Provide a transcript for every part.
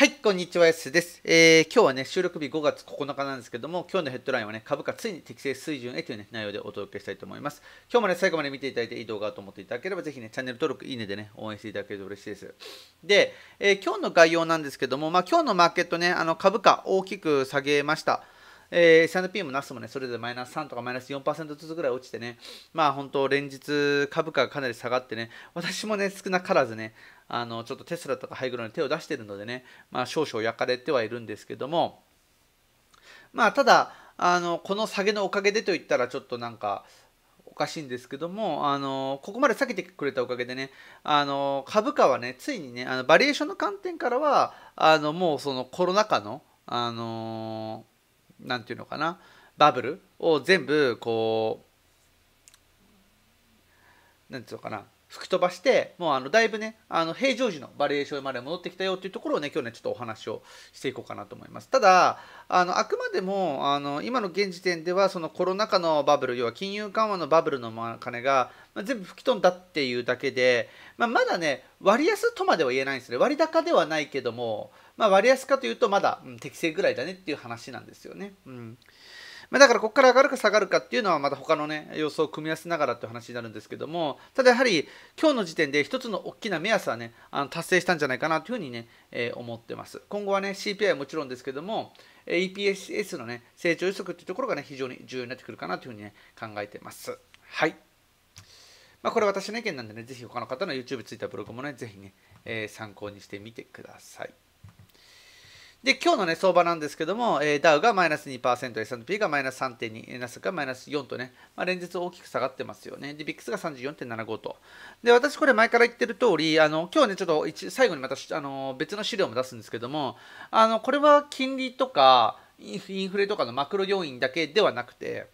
はい、こんにちは、やすです、えー、今日はね、収録日5月9日なんですけども、今日のヘッドラインはね、株価ついに適正水準へという、ね、内容でお届けしたいと思います。今日もね、最後まで見ていただいていい動画と思っていただければ、ぜひね、チャンネル登録、いいねでね、応援していただけると嬉しいです。で、えー、今日の概要なんですけども、まあ、今日のマーケットね、あの株価大きく下げました。えー、S&P もナスもね、それぞれマイナス3とかマイナス4%ずつぐらい落ちてね、まあ本当、連日株価がかなり下がってね、私もね、少なからずね、あのちょっとテスラとかハイグロに手を出しているのでね、まあ、少々焼かれてはいるんですけども、まあ、ただあのこの下げのおかげでといったらちょっとなんかおかしいんですけどもあのここまで下げてくれたおかげでねあの株価はねついにねあのバリエーションの観点からはあのもうそのコロナ禍のあのなんていうのかなバブルを全部こうなんて言うのかな吹き飛ばしてもうあのだいぶねあの平常時のバリエーションまで戻ってきたよっていうところをね今日ねちょっとお話をしていこうかなと思いますただあのあくまでもあの今の現時点ではそのコロナ禍のバブル要は金融緩和のバブルの金が全部吹き飛んだっていうだけで、まあ、まだね割安とまでは言えないんですね割高ではないけども、まあ、割安かというとまだ、うん、適正ぐらいだねっていう話なんですよね。うんまあ、だからここから上がるか下がるかっていうのはまた他のね予想を組み合わせながらって話になるんですけどもただやはり今日の時点で一つの大きな目安はねあの達成したんじゃないかなというふうにね、えー、思ってます今後はね CPI はもちろんですけども EPS のね成長予測っていうところがね非常に重要になってくるかなというふうにね考えてますはいまあ、これ私の意見なんでね、ぜひ他の方の YouTube、Twitter、ブログもね、ぜひね、えー、参考にしてみてください。で、今日のね、相場なんですけども、えー、ダウがマイナス2%、S&P がマイナス3.2、ナスがマイナス4とね、まあ、連日大きく下がってますよね。で、ビックスが34.75と。で、私これ前から言ってる通り、あの、今日ね、ちょっと最後にまたあの別の資料も出すんですけども、あの、これは金利とか、インフレとかのマクロ要因だけではなくて、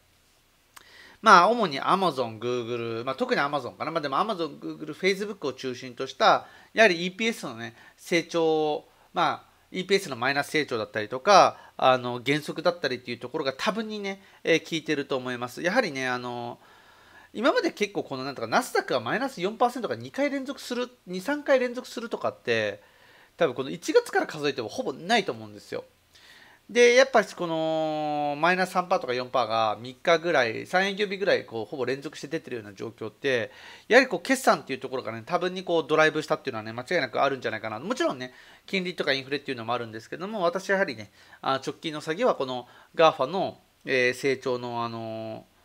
まあ、主にアマゾン、グーグル、まあ、特にアマゾンかな、まあ、でもアマゾン、グーグル、フェイスブックを中心とした、やはり EPS のね、成長を、まあ、EPS のマイナス成長だったりとかあの減速だったりっていうところが多分にね、え効いてると思います。やはりねあの今まで結構このなんとかナスダックがマイナス4%が2回連続する23回連続するとかって多分この1月から数えてもほぼないと思うんですよ。でやっぱりこのマイナス3%とか4%が3日ぐらい3営業日ぐらいこうほぼ連続して出てるような状況ってやはりこう決算っていうところがね多分にこうドライブしたっていうのはね間違いなくあるんじゃないかなもちろんね金利とかインフレっていうのもあるんですけども私はやはりねあ直近の詐欺はこの GAFA の、えー、成長のあのー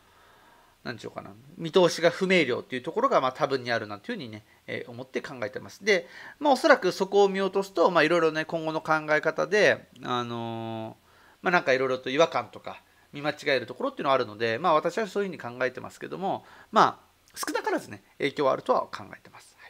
何でしょうかな見通しが不明瞭っていうところがまあ多分にあるなというふうにね、えー、思って考えてます。で、まあ、おそらくそこを見落とすといろいろね今後の考え方で、あのー、まあ、なんかいろいろと違和感とか見間違えるところっていうのはあるので、まあ、私はそういうふうに考えてますけども、まあ、少なからずね影響はあるとは考えてます。はい、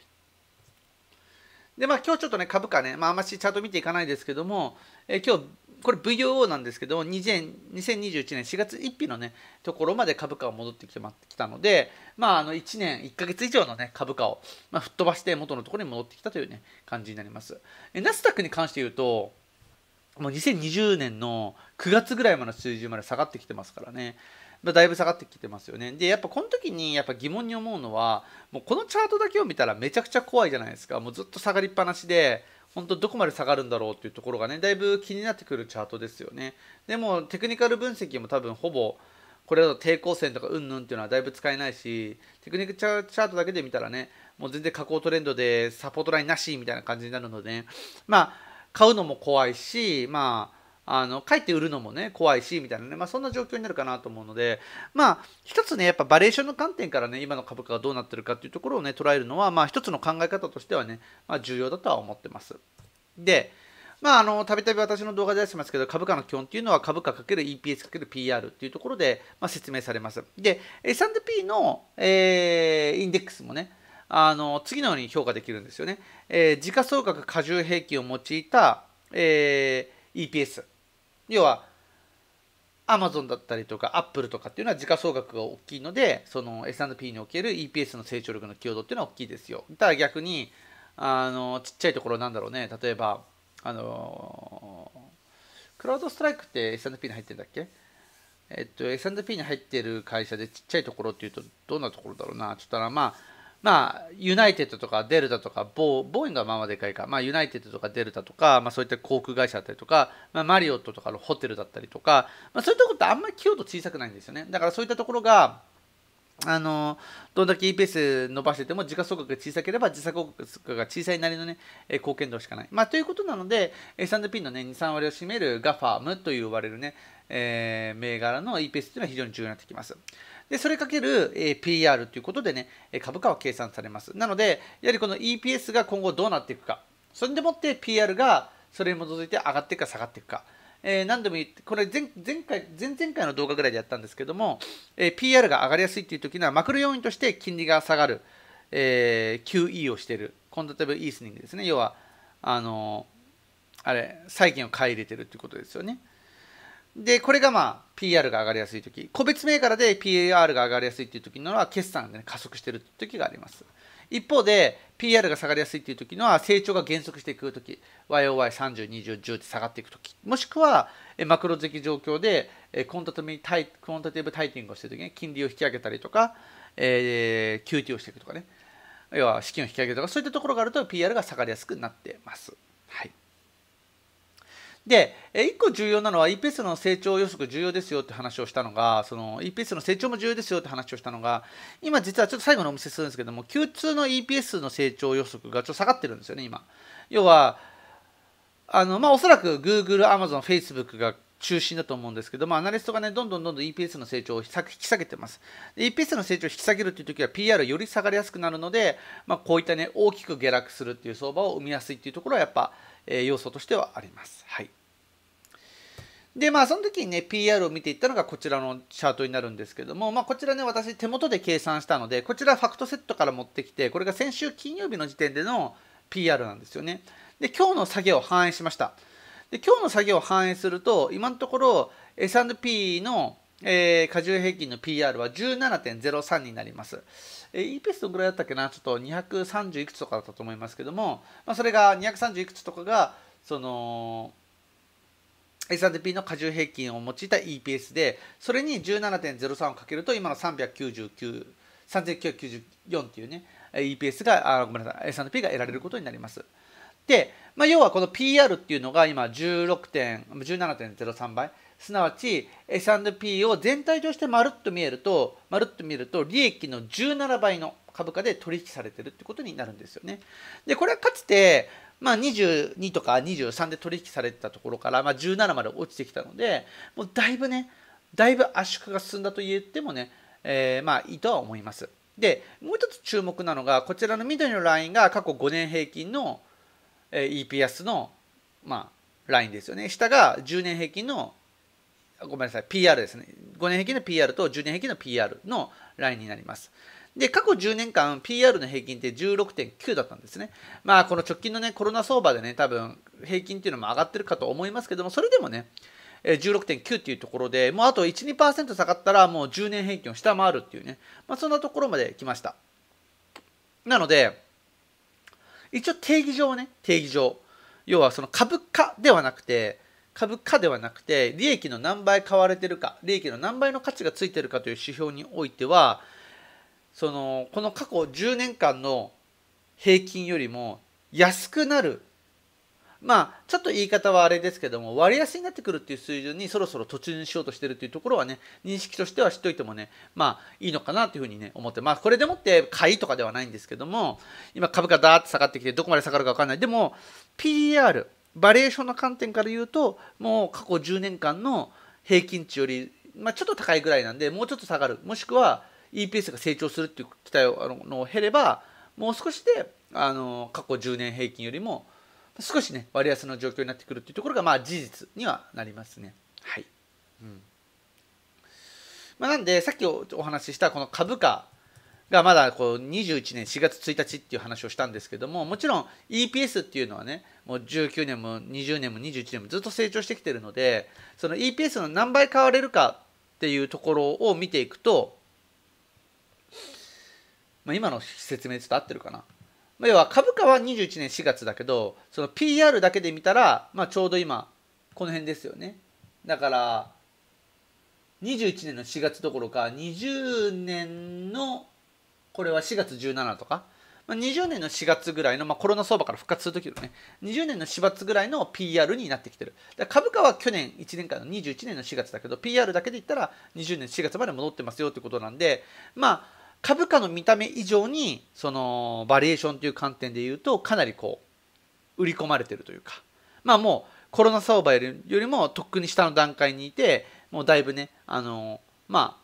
でまあ、今日ちょっとね株価ね、まあ、あんましチャート見ていかないですけども、えー、今日これ VOO なんですけど2021年4月1日のねところまで株価が戻ってきてきたのでまああの1年1か月以上のね株価を、まあ、吹っ飛ばして元のところに戻ってきたというね感じになりますナスダックに関して言うともう2020年の9月ぐらいまでの水準まで下がってきてますからねだいぶ下がってきてますよね。で、やっぱこの時にやっぱ疑問に思うのは、もうこのチャートだけを見たらめちゃくちゃ怖いじゃないですか。もうずっと下がりっぱなしで、本当どこまで下がるんだろうっていうところがねだいぶ気になってくるチャートですよねでもテクニカル分析も多分ほぼこれだと抵抗線とかうんぬんっていうのはだいぶ使えないしテクニックチャートだけで見たらねもう全然下降トレンドでサポートラインなしみたいな感じになるので、ね、まあ買うのも怖いしまああの書いて売るのもね怖いしみたいなね、まあ、そんな状況になるかなと思うのでまあ一つねやっぱバリエーションの観点からね今の株価がどうなってるかっていうところをね捉えるのはまあ一つの考え方としてはね、まあ、重要だとは思ってます。でまあ、あの、たびたび私の動画で出してますけど、株価の基本っていうのは株価 ×EPS×PR っていうところで、まあ、説明されます。で、S&P の、えー、インデックスもね、あの、次のように評価できるんですよね。えー、時価総額過重平均を用いた、えー、EPS。要はアマゾンだったりとかアップルとかっていうのは時価総額が大きいのでその S&P における EPS の成長力の寄与度っていうのは大きいですよただ逆にあのちっちゃいところなんだろうね例えばあのクラウドストライクって S&P に入ってるんだっけえっと S&P に入ってる会社でちっちゃいところっていうとどんなところだろうなちょっとまあまあ、ユナイテッドとかデルタとかボー、ボーイングはまあまあでかいか、まあ、ユナイテッドとかデルタとか、まあ、そういった航空会社だったりとか、まあ、マリオットとかのホテルだったりとか、まあ、そういったことってあんまり企業と小さくないんですよね。だからそういったところが、あのどんだけ EPS 伸ばしてても時価総額が小さければ時価総額が小さいなりの、ね、貢献度しかない、まあ。ということなので S&P の、ね、2、3割を占めるガファームと呼ばれるね、ねえー、銘柄の EPS というのは非常に重要になってきます。で、それかける、え PR ということでね、株価は計算されます。なので、やはりこの EPS が今後どうなっていくか、それでもって PR がそれに基づいて上がっていくか下がっていくか、えー、何度も言って、これ前前回、前々回の動画ぐらいでやったんですけども、えー、PR が上がりやすいっていう時には、マクロ要因として金利が下がる、えー、QE をしている、コンダティブイースニングですね、要は、あのー、あれ、債券を買い入れてるっていうことですよね。で、これがまあ PR が上がりやすい時、個別銘柄で p r が上がりやすいっていう時のは決算で、ね、加速してる時があります。一方で PR が下がりやすいっていう時のは成長が減速していく時 YOY30、20、10って下がっていく時もしくはマクロ的状況でコンタティブタイティングをしてる時に金利を引き上げたりとか、えー、QT をしていくとかね要は資金を引き上げるとかそういったところがあると PR が下がりやすくなってます。はいで、一個重要なのは EPS の成長予測重要ですよって話をしたのが、その EPS の成長も重要ですよって話をしたのが、今実はちょっと最後のお見せするんですけども、Q2 の EPS の成長予測がちょっと下がってるんですよね、今。要は、あの、まあ、おそらく Google、Amazon、Facebook が中心だと思うんですけども、アナリストがね、どんどんどんどん EPS の成長を引き下げてます。EPS の成長を引き下げるっていう時は PR より下がりやすくなるので、まあ、こういったね、大きく下落するっていう相場を生みやすいっていうところはやっぱ、え要素としてはあります。はい。で、まあ、その時にね、PR を見ていったのがこちらのチャートになるんですけども、まあ、こちらね、私手元で計算したので、こちらファクトセットから持ってきて、これが先週金曜日の時点での PR なんですよね。で、今日の下げを反映しました。で、今日の下げを反映すると、今のところ S&P のえー、加重平均の PR は17.03になります。えー、EPS どのぐらいだったっけな、ちょっと230いくつとかだったと思いますけども、まあ、それが230いくつとかが、その、S&P の加重平均を用いた EPS で、それに17.03をかけると、今の399、3994っていうね、EPS が、あごめんなさい、S&P が得られることになります。で、まあ、要はこの PR っていうのが今点、17.03倍。すなわち S&P を全体としてまるっと見えるとまるっと見ると利益の17倍の株価で取引されてるってことになるんですよね。でこれはかつてまあ、22とか23で取引されてたところから、まあ、17まで落ちてきたのでもうだいぶねだいぶ圧縮が進んだと言ってもね、えー、まあいいとは思います。でもう一つ注目なのがこちらの緑のラインが過去5年平均の EPS の、まあ、ラインですよね下が10年平均のごめんなさい、PR ですね。5年平均の PR と10年平均の PR のラインになります。で、過去10年間、PR の平均って16.9だったんですね。まあ、この直近のね、コロナ相場でね、多分、平均っていうのも上がってるかと思いますけども、それでもね、16.9っていうところで、もうあと1、2%下がったら、もう10年平均を下回るっていうね、まあ、そんなところまで来ました。なので、一応定義上はね、定義上。要はその株価ではなくて、株価ではなくて利益の何倍買われてるか利益の何倍の価値がついてるかという指標においてはそのこの過去10年間の平均よりも安くなるまあちょっと言い方はあれですけども割安になってくるっていう水準にそろそろ途中にしようとしてるっていうところはね認識としては知っておいてもねまあいいのかなというふうにね思ってまあこれでもって買いとかではないんですけども今株価だーって下がってきてどこまで下がるか分かんないでも PR バリエーションの観点から言うともう過去10年間の平均値より、まあ、ちょっと高いぐらいなんでもうちょっと下がるもしくは EPS が成長するっていう期待をあのの減ればもう少しであの過去10年平均よりも少しね割安の状況になってくるっていうところがまあ事実にはなりますね。はい、うんまあ、なんでさっきお話ししたこの株価がまだこう21年4月1日っていう話をしたんですけどももちろん EPS っていうのはねもう19年も20年も21年もずっと成長してきてるのでその EPS の何倍買われるかっていうところを見ていくと、まあ、今の説明ちょっと合ってるかな。まあ、要は株価は21年4月だけどその PR だけで見たら、まあ、ちょうど今この辺ですよね。だから21年の4月どころか20年のこれは4月17とかまあ、20年の4月ぐらいの、まあ、コロナ相場から復活するときのね、20年の4月ぐらいの PR になってきてる。株価は去年1年間の21年の4月だけど、PR だけで言ったら20年4月まで戻ってますよということなんで、まあ、株価の見た目以上に、その、バリエーションという観点で言うと、かなりこう、売り込まれてるというか、まあもう、コロナ相場よりもとっくに下の段階にいて、もうだいぶね、あの、まあ、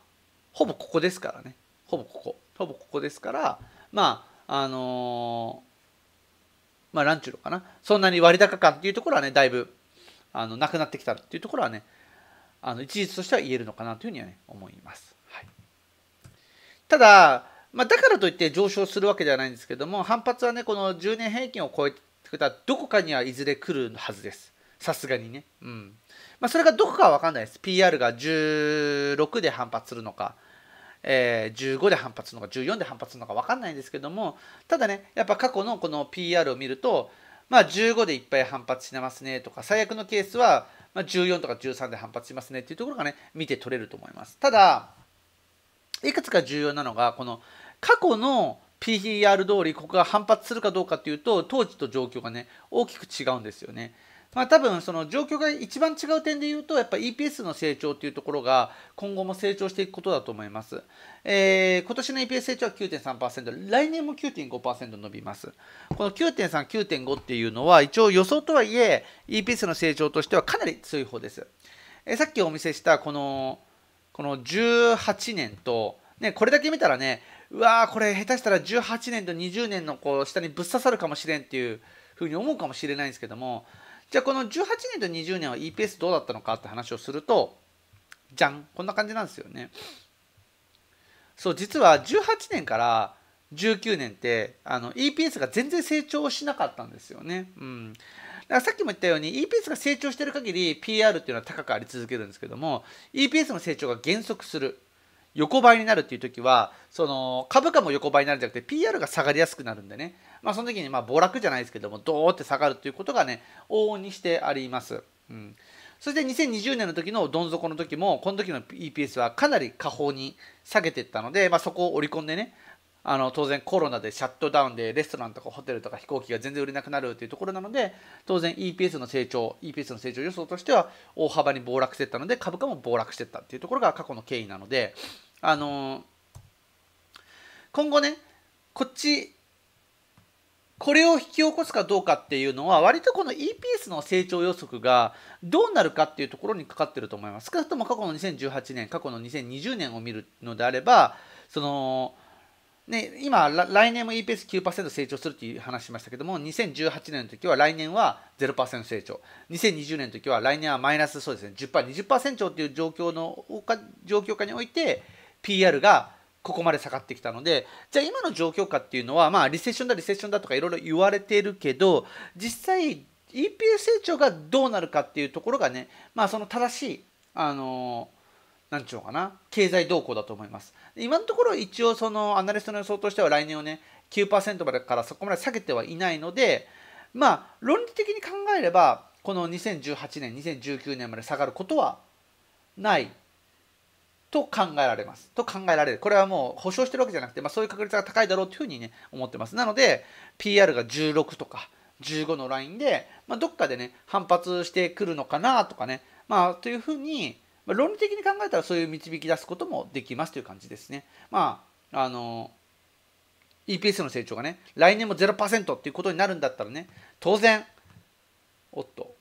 ほぼここですからね。ほぼここ。ほぼここですから、まあ、あのー、まあ、ランチゅかな、そんなに割高感っていうところはね、だいぶ、あの、なくなってきたっていうところはね、あの、一律としては言えるのかなというふうにはね、思います。はい、ただ、まあ、だからといって上昇するわけではないんですけども、反発はね、この10年平均を超えてくたどこかにはいずれ来るはずです。さすがにね。うん。まあ、それがどこかは分かんないです。PR が16で反発するのか。えー、15で反発するのか14で反発するのか分かんないんですけどもただねやっぱ過去のこの PR を見るとまあ15でいっぱい反発してますねとか最悪のケースはま14とか13で反発しますねっていうところがね見て取れると思いますただいくつか重要なのがこの過去の PER 通りここが反発するかどうかっていうと当時と状況がね大きく違うんですよね。まあ、多分その状況が一番違う点で言うとやっぱ EPS の成長というところが今後も成長していくことだと思います、えー、今年の EPS 成長は9.3%来年も9.5%伸びますこの9.39.5っていうのは一応予想とはいえ EPS の成長としてはかなり強い方です、えー、さっきお見せしたこのこの18年と、ね、これだけ見たらねうわーこれ下手したら18年と20年のこう下にぶっ刺さるかもしれんっていうふうに思うかもしれないんですけどもじゃあこの18年と20年は EPS どうだったのかって話をするとじゃんこんな感じなんですよね。そう実は18年から19年ってあの EPS が全然成長しなかったんですよね。うん、だからさっきも言ったように EPS が成長してる限り PR っていうのは高くあり続けるんですけども EPS の成長が減速する横ばいになるっていう時はその株価も横ばいになるんじゃなくて PR が下がりやすくなるんでね、まあ、その時にまあ暴落じゃないですけどもドーって下がるということがね往々にしてあります。うんそして2020年の時のどん底の時もこの時の EPS はかなり下方に下げていったので、まあ、そこを織り込んでねあの当然コロナでシャットダウンでレストランとかホテルとか飛行機が全然売れなくなるというところなので当然 EPS の成長 EPS の成長予想としては大幅に暴落していったので株価も暴落していったというところが過去の経緯なのであの今後ねこっちこれを引き起こすかどうかっていうのは割とこの EPS の成長予測がどうなるかっていうところにかかってると思います少なくとも過去の2018年過去の2020年を見るのであればそのね、今、来年も EPS9% 成長するっていう話しましたけども、2018年の時は来年は0%成長、2020年の時は来年はマイナスそうですね、10%、20%成っていう状況の状況下において、PR がここまで下がってきたのでじゃあ今の状況下っていうのはまあリセッションだリセッションだとかいろいろ言われているけど実際 EPS 成長がどうなるかっていうところがねまあその正しいあのなんちゅうかな経済動向だと思います今のところ一応そのアナリストの予想としては来年をね9%までからそこまで下げてはいないのでまあ論理的に考えればこの2018年2019年まで下がることはないと考えられます。と考えられる。これはもう保証してるわけじゃなくて、まあ、そういう確率が高いだろうというふうにね、思ってます。なので、PR が16とか15のラインで、まあ、どっかでね、反発してくるのかなとかね、まあ、というふうに、まあ、論理的に考えたらそういう導き出すこともできますという感じですね。まあ、あの、EPS の成長がね、来年も0%っていうことになるんだったらね、当然、おっと、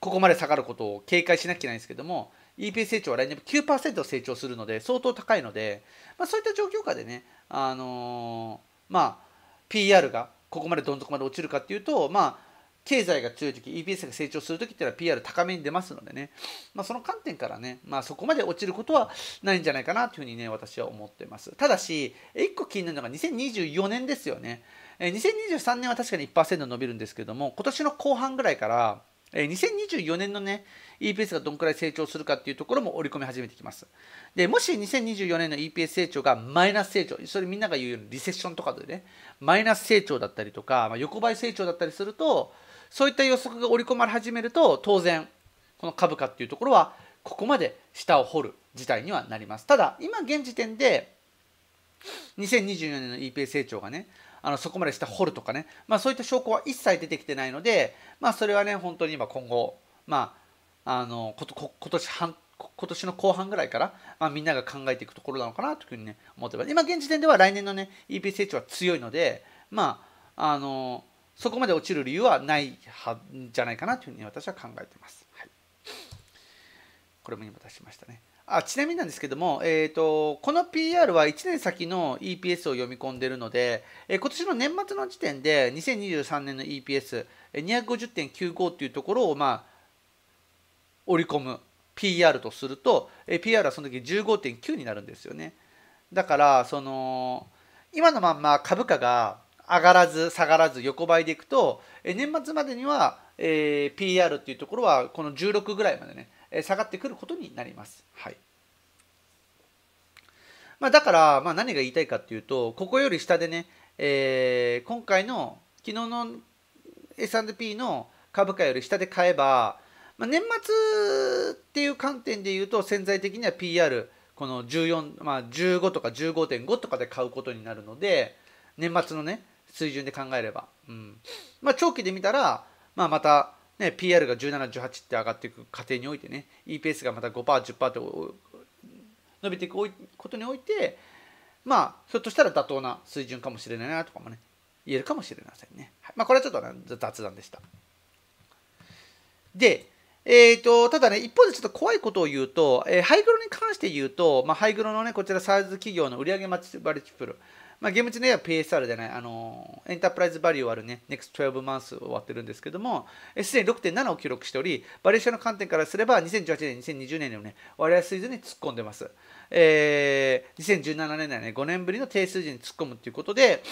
ここまで下がることを警戒しなきゃいけないんですけども、EPS 成長は来年9%成長するので相当高いので、まあ、そういった状況下でね、あのー、まあ、PR がここまでどん底まで落ちるかっていうと、まあ、経済が強い時 EPS が成長する時っていうのは PR 高めに出ますのでね、まあ、その観点からね、まあ、そこまで落ちることはないんじゃないかなというふうにね私は思ってますただし1個気になるのが2024年ですよね2023年は確かに1%伸びるんですけども今年の後半ぐらいからえ2024年のね EPS がどんくらい成長するかっていうところも織り込み始めてきますでもし2024年の EPS 成長がマイナス成長それみんなが言うようにリセッションとかでねマイナス成長だったりとか、まあ、横ばい成長だったりするとそういった予測が織り込まれ始めると当然この株価っていうところはここまで下を掘る事態にはなりますただ今現時点で2024年の EPS 成長がねあのそこまで下掘るとかね、まあ、そういった証拠は一切出てきてないので、まあ、それはね本当に今今後、まあ、あの今年半今年の後半ぐらいから、まあ、みんなが考えていくところなのかなというふうにね思ってます今現時点では来年のね EP 成長は強いのでまああのそこまで落ちる理由はないはじゃないかなというふうに私は考えてます、はい、これも今出しましたねあちなみになんですけども、えーと、この PR は1年先の EPS を読み込んでいるので、えー、今年の年末の時点で2023年の EPS250.95 というところを、まあ、織り込む PR とすると、えー、PR はその時15.9になるんですよねだからその今のまま株価が上がらず下がらず横ばいでいくと、えー、年末までには、えー、PR っていうところはこの16ぐらいまでね下がってくることになります。はいまあ、だから、まあ、何が言いたいかっていうとここより下でね、えー、今回の昨日の S&P の株価より下で買えば、まあ、年末っていう観点で言うと潜在的には PR この14、まあ、15とか15.5とかで買うことになるので年末のね水準で考えれば、うんまあ、長期で見たら、まあ、またね、PR が17、18って上がっていく過程においてね、E ペースがまた5%、10%と伸びていくことにおいて、まあ、ひょっとしたら妥当な水準かもしれないなとかもね、言えるかもしれませんね。はい、まあ、これはちょっと、ね、雑談でした。で、えーと、ただね、一方でちょっと怖いことを言うと、えー、ハイグロに関して言うと、まあ、ハイグロのね、こちらサーズ企業の売上マッチバリチプル、まあ、ゲーム値では PSR でね、あのエンタープライズバリューあるね、NEXT12 マンスを割終わってるんですけども、すでに6.7を記録しており、バリエーションの観点からすれば、2018年、2020年のね、割合水準に突っ込んでます。えー、2017年はね、5年ぶりの低水準に突っ込むということで、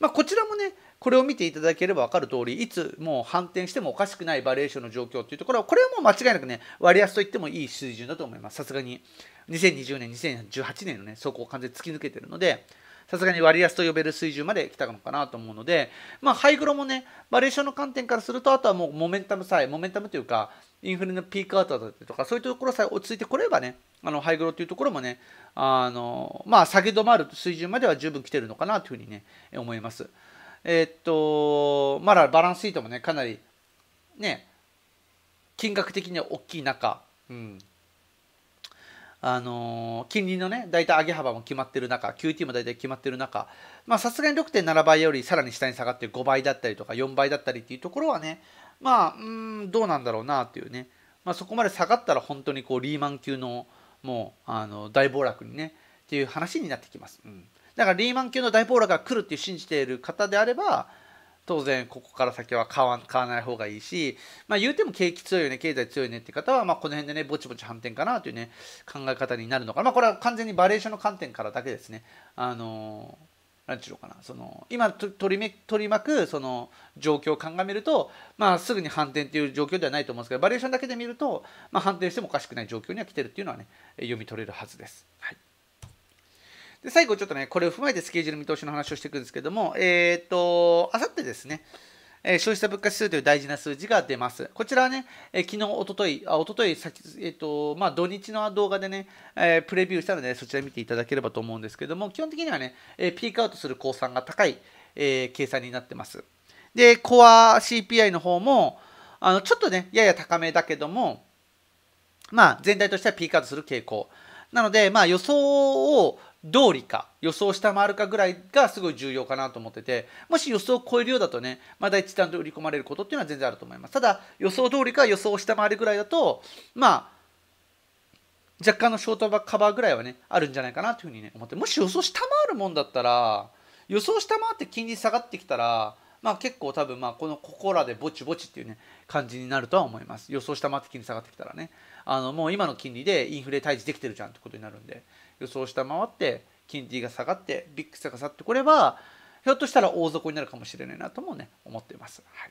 まあ、こちらもねこれを見ていただければ分かる通りいつもう反転してもおかしくないバリエーションの状況というところはこれはもう間違いなくね割安といってもいい水準だと思いますさすがに2020年2018年のねそこを完全に突き抜けてるのでさすがに割安と呼べる水準まで来たのかなと思うので、まあ、ハイグロもね、バリエーションの観点からすると、あとはもうモメンタムさえ、モメンタムというか、インフレのピークアウトだったりとかそういうところさえ落ち着いてこればねあのハイグロというところもねあの、まあ、下げ止まる水準までは十分来てるのかなというふうにね思います。えー、っとまだバランスシートもねかなりね金額的には大きい中、うん、あの金利のね大体上げ幅も決まってる中 QT も大体決まってる中さすがに6.7倍よりさらに下に下がって5倍だったりとか4倍だったりっていうところはねまあうんどうなんだろうなっていうね、まあ、そこまで下がったら本当にこうリーマン級のもうあの大暴落にねっていう話になってきます、うん、だからリーマン級の大暴落が来るって信じている方であれば当然ここから先は買わ買わない方がいいし、まあ、言うても景気強いよね経済強いねって方は、まあ、この辺でねぼちぼち反転かなというね考え方になるのかまあこれは完全にバリエーションの観点からだけですねあのー何て言うのかなその今取りめ取り巻くその状況を鑑みると、まあ、すぐに反転っていう状況ではないと思うんですけどバリエーションだけで見ると、まあ、反転してもおかしくない状況には来てるっていうのはね読み取れるはずです。はいで最後ちょっとね、これを踏まえてスケジュール見通しの話をしていくんですけども、えっ、ー、と、あさってですね、え消費者物価指数という大事な数字が出ます。こちらはね、え昨日、おととい、あ、おととい、えっ、と、まあ、土日の動画でね、えプレビューしたので、そちら見ていただければと思うんですけども、基本的にはね、えピークアウトする公算が高い、え計算になってます。で、コア CPI の方も、あの、ちょっとね、やや高めだけども、まあ、全体としてはピークアウトする傾向。なので、まあ、予想を通りか予想を下回るかぐらいがすごい重要かなと思っててもし予想を超えるようだとねまだ一段と売り込まれることっていうのは全然あると思いますただ予想通りか予想を下回るぐらいだとまあ若干のショートカバーぐらいはねあるんじゃないかなというふうにね思ってもし予想下回るもんだったら予想下回って金利下がってきたらまあ結構多分まあこのここらでぼちぼちっていうね感じになるとは思います予想下回って金利下がってきたらねあのもう今の金利でインフレ退治できてるじゃんってことになるんで予想を下回って金利が下がってビッグスが下がってこればひょっとしたら大底になるかもしれないなともね思っています。はい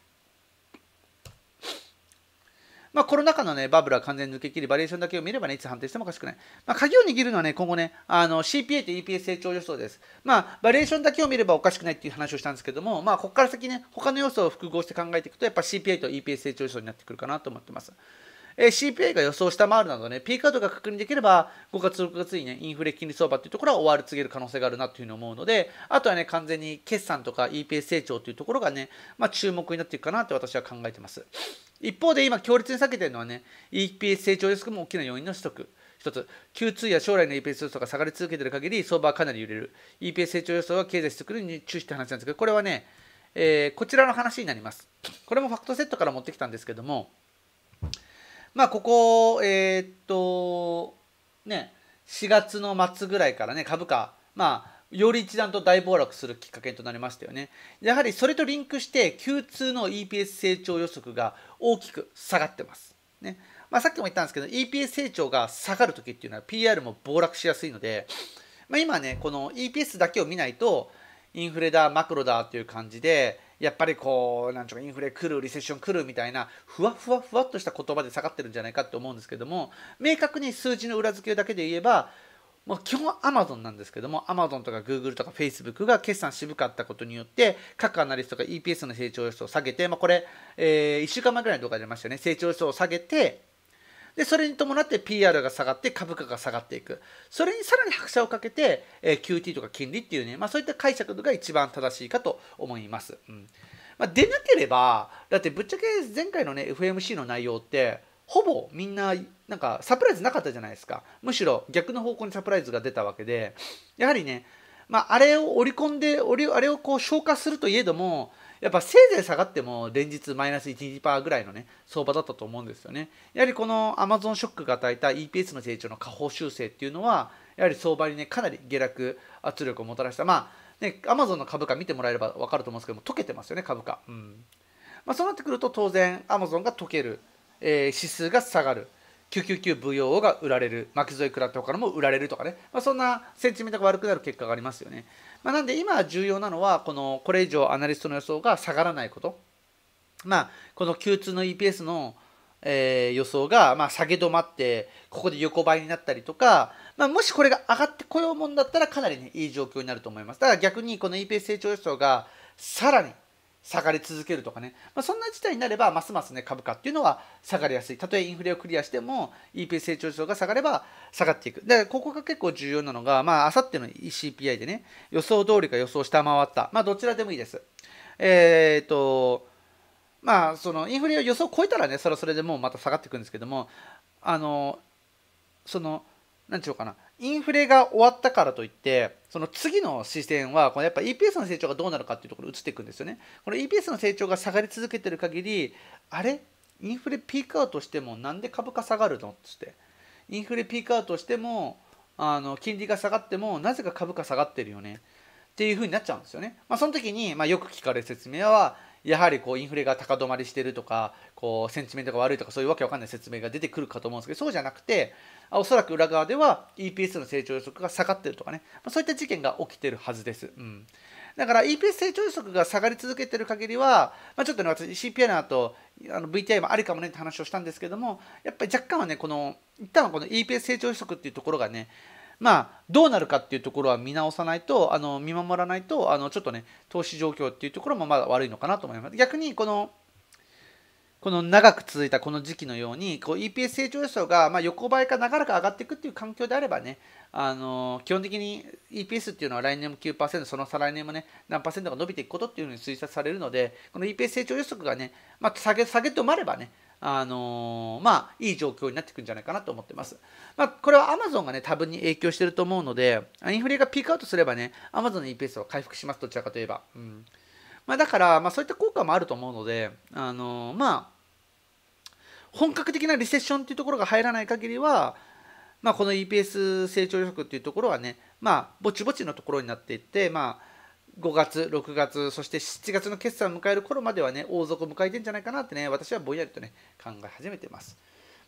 まあ、コロナ禍の、ね、バブルは完全に抜けきり、バリエーションだけを見れば、ね、いつ判定してもおかしくない。まあ、鍵を握るのは、ね、今後ね、あの CPA と EPS 成長予想です。まあ、バリエーションだけを見ればおかしくないっていう話をしたんですけども、まあ、ここから先ね、他の要素を複合して考えていくと、やっぱ CPA と EPS 成長予想になってくるかなと思ってます。えー、CPI が予想下回るなどね、ピークアウトが確認できれば、5月、6月にね、インフレ金利相場っていうところは終わり告げる可能性があるなというふうに思うので、あとはね、完全に決算とか EPS 成長というところがね、まあ、注目になっていくかなって私は考えてます。一方で今、強烈に避けてるのはね、EPS 成長リスクも大きな要因の取得。一つ、Q2 や将来の EPS 予想が下がり続けている限り、相場はかなり揺れる。EPS 成長予想は経済取得に注視って話なんですけど、これはね、えー、こちらの話になります。これもファクトセットから持ってきたんですけども、まあ、ここ、えー、っと、ね、4月の末ぐらいからね、株価、まあ、より一段と大暴落するきっかけとなりましたよね。やはりそれとリンクして、急痛の EPS 成長予測が大きく下がってます。ね。まあ、さっきも言ったんですけど、EPS 成長が下がる時っていうのは PR も暴落しやすいので、まあ、今ね、この EPS だけを見ないと、インフレだ、マクロだっていう感じで、やっぱりこうなんちゅうかインフレ来るリセッション来るみたいなふわふわふわっとした言葉で下がってるんじゃないかって思うんですけども明確に数字の裏付けだけで言えばもう基本アマゾンなんですけどもアマゾンとかグーグルとかフェイスブックが決算渋かったことによって各アナリストが EPS の成長予想を下げて、まあ、これ、えー、1週間前ぐらいの動画出ましたよね成長予想を下げてでそれに伴って PR が下がって株価が下がっていくそれにさらに拍車をかけて、えー、QT とか金利っていうね、まあ、そういった解釈が一番正しいかと思います、うんまあ、でなければだってぶっちゃけ前回のね FMC の内容ってほぼみんななんかサプライズなかったじゃないですかむしろ逆の方向にサプライズが出たわけでやはりねまあ、あれを織り込んであれをこう消化するといえどもやっぱせいぜい下がっても連日マイナス1%ぐらいのね相場だったと思うんですよねやはりこのアマゾンショックが与えた EPS の成長の下方修正っていうのはやはり相場にねかなり下落圧力をもたらしたまあねアマゾンの株価見てもらえれば分かると思うんですけども溶けてますよね株価、うんまあ、そうなってくると当然アマゾンが溶ける、えー、指数が下がる 999VOO が売られる巻き添え食らって他のも売られるとかね、まあ、そんなセンチメントが悪くなる結果がありますよねまあ、なんで今重要なのはこのこれ以上アナリストの予想が下がらないこと、まあ、この Q2 の EPS の、えー、予想が、まあ、下げ止まってここで横ばいになったりとか、まあ、もしこれが上がってこようもんだったらかなり、ね、いい状況になると思いますだから逆にこの EPS 成長予想がさらに下がり続けるとかね、まあ、そんな事態になればますますね株価っていうのは下がりやすいたとえインフレをクリアしても EPS 成長率が下がれば下がっていくでここが結構重要なのがまああさっての e CPI でね予想通りか予想下回ったまあどちらでもいいですえっ、とまあそのインフレを予想を超えたらねそれはそれでもうまた下がっていくんですけどもあのその何て言うかなインフレが終わったからといってその次の視線はこのやっぱ EPS の成長がどうなるかっていうところに移っていくんですよねこの EPS の成長が下がり続けてる限りあれインフレピークアウトしてもなんで株価下がるのっつってインフレピークアウトしてもあの金利が下がってもなぜか株価下がってるよねっていうふうになっちゃうんですよね、まあ、その時に、まあ、よく聞かれる説明はやはりこうインフレが高止まりしてるとかこうセンチメントが悪いとかそういうわけわかんない説明が出てくるかと思うんですけどそうじゃなくておそらく裏側では EPS の成長予測が下がってるとかね、まそういった事件が起きてるはずです。うんだから EPS 成長予測が下がり続けてる限りは、まあ、ちょっとね、私 CPI の後、あの VTI もありかもねって話をしたんですけども、やっぱり若干はね、この、一旦はこの EPS 成長予測っていうところがね、まあ、どうなるかっていうところは見直さないとあの見守らないとあのちょっとね投資状況っていうところもまだ悪いのかなと思います逆にこのこの長く続いたこの時期のようにこう EPS 成長予想がま横ばいか長らく上がっていくっていう環境であればねあの基本的に EPS っていうのは来年も9%その再来年もね何パーセントが伸びていくことっていうのに推察されるのでこの EPS 成長予測がね、まあ、下げ下げ止まればねあのー、まあ、いい状況になっていくんじゃないかなと思ってます。まあ、これはアマゾンがね、多分に影響してると思うので、インフレがピークアウトすればね、Amazon の EPS は回復します、どちらかといえば。うん。まあ、だから、まあ、そういった効果もあると思うので、あのー、まあ、本格的なリセッションっていうところが入らない限りは、まあ、この EPS 成長予測っていうところはね、まあ、ぼちぼちのところになっていって、まあ、5月、6月、そして7月の決算を迎える頃まではね、王族を迎えてんじゃないかなってね、私はぼんやりとね、考え始めてます。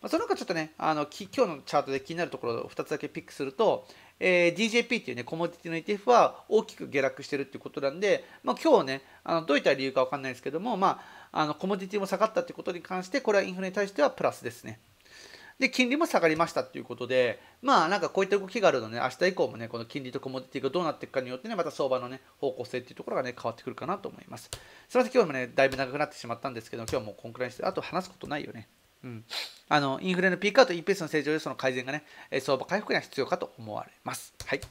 まあ、その他ちょっとね、あのき今日のチャートで気になるところを2つだけピックすると、えー、DJP っていうね、コモディティの ETF は大きく下落してるっていうことなんで、まあ、今日ね、あのどういった理由か分かんないですけども、まあ、あのコモディティも下がったってことに関して、これはインフレに対してはプラスですね。で金利も下がりましたっていうことでまあなんかこういった動きがあるのね、明日以降もねこの金利とコモディティがどうなっていくかによってねまた相場のね方向性っていうところがね変わってくるかなと思いますすみません今日もねだいぶ長くなってしまったんですけど今日もこんくらいにしてあと話すことないよねうん、あのインフレのピークアウト、インペースの正常予想の改善がね、相場回復には必要かと思われます。はい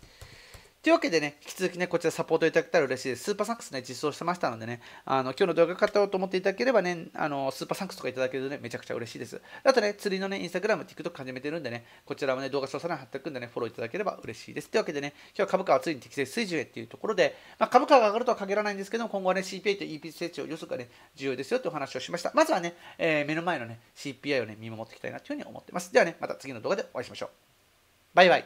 というわけでね、引き続きね、こちらサポートいただけたら嬉しいです。スーパーサンクスね、実装してましたのでね、あの、今日の動画買ったよと思っていただければね、あの、スーパーサンクスとかいただけるとね、めちゃくちゃ嬉しいです。あとね、釣りのね、インスタグラム、TikTok 始めてるんでね、こちらもね、動画詳細欄貼っておくんでね、フォローいただければ嬉しいです。というわけでね、今日は株価はついに適正水準へっていうところで、まあ、株価が上がるとは限らないんですけども、今後はね、CPI と EPS 成長予測がね、重要ですよってお話をしました。まずはね、えー、目の前のね、CPI をね、見守っていきたいなというふうに思ってます。ではね、また次の動画でお会いしましょう。バイバイ。